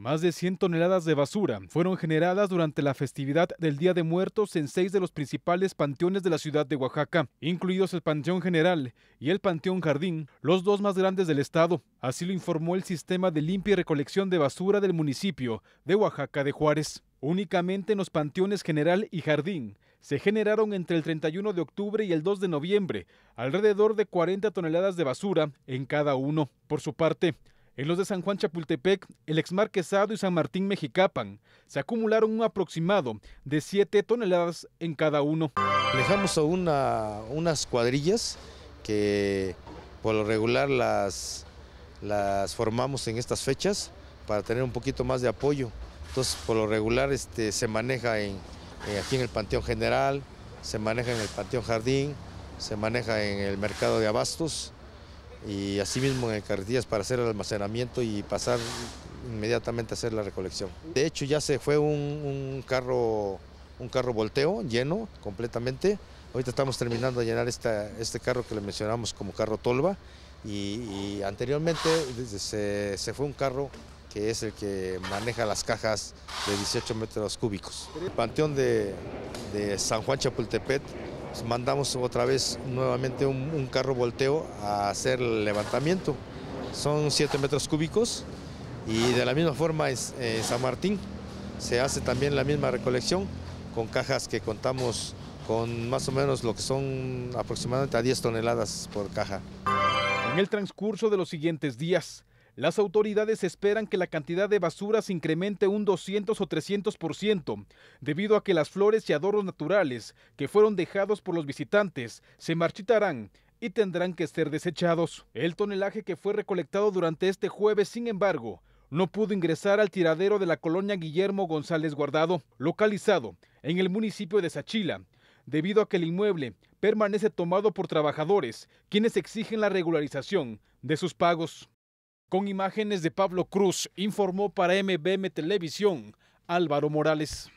Más de 100 toneladas de basura fueron generadas durante la festividad del Día de Muertos en seis de los principales panteones de la ciudad de Oaxaca, incluidos el Panteón General y el Panteón Jardín, los dos más grandes del estado. Así lo informó el sistema de limpia y recolección de basura del municipio de Oaxaca de Juárez. Únicamente en los panteones General y Jardín se generaron entre el 31 de octubre y el 2 de noviembre alrededor de 40 toneladas de basura en cada uno. Por su parte, en los de San Juan Chapultepec, el exmarquesado y San Martín Mexicapan se acumularon un aproximado de 7 toneladas en cada uno. Dejamos unas cuadrillas que por lo regular las, formamos en estas fechas para tener un poquito más de apoyo. Entonces, por lo regular este, se maneja eh, aquí en el Panteón General, se maneja en el Panteón Jardín, se maneja en el Mercado de Abastos y asimismo en carretillas para hacer el almacenamiento y pasar inmediatamente a hacer la recolección. De hecho ya se fue un, carro, un carro volteo lleno completamente. Ahorita estamos terminando de llenar esta, este carro que le mencionamos como carro tolva y, anteriormente se, se fue un carro que es el que maneja las cajas de 18 metros cúbicos. El panteón de, de San Juan Chapultepec mandamos otra vez nuevamente un, carro volteo a hacer el levantamiento. Son 7 metros cúbicos y de la misma forma eh, San Martín se hace también la misma recolección con cajas que contamos con más o menos lo que son aproximadamente a 10 toneladas por caja. En el transcurso de los siguientes días, las autoridades esperan que la cantidad de basura se incremente un 200 o 300% debido a que las flores y adornos naturales que fueron dejados por los visitantes se marchitarán y tendrán que ser desechados. El tonelaje que fue recolectado durante este jueves, sin embargo, no pudo ingresar al tiradero de la colonia Guillermo González Guardado, localizado en el municipio de Sachila, debido a que el inmueble permanece tomado por trabajadores, quienes exigen la regularización de sus pagos. Con imágenes de Pablo Cruz, informó para MBM Televisión Álvaro Morales.